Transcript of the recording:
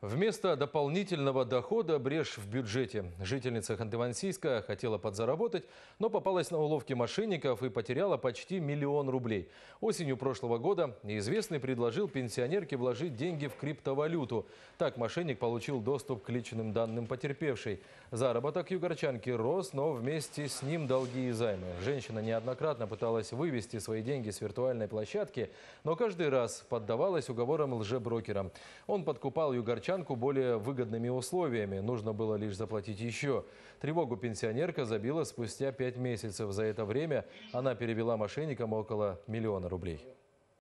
Вместо дополнительного дохода брешь в бюджете. Жительница Ханты-Мансийска хотела подзаработать, но попалась на уловки мошенников и потеряла почти миллион рублей. Осенью прошлого года неизвестный предложил пенсионерке вложить деньги в криптовалюту. Так мошенник получил доступ к личным данным потерпевшей. Заработок югорчанки рос, но вместе с ним долги и займы. Женщина неоднократно пыталась вывести свои деньги с виртуальной площадки, но каждый раз поддавалась уговорам лжеброкера. Он подкупал югорчанку дачанку более выгодными условиями. Нужно было лишь заплатить еще. Тревогу пенсионерка забила спустя пять месяцев. За это время она перевела мошенникам около миллиона рублей.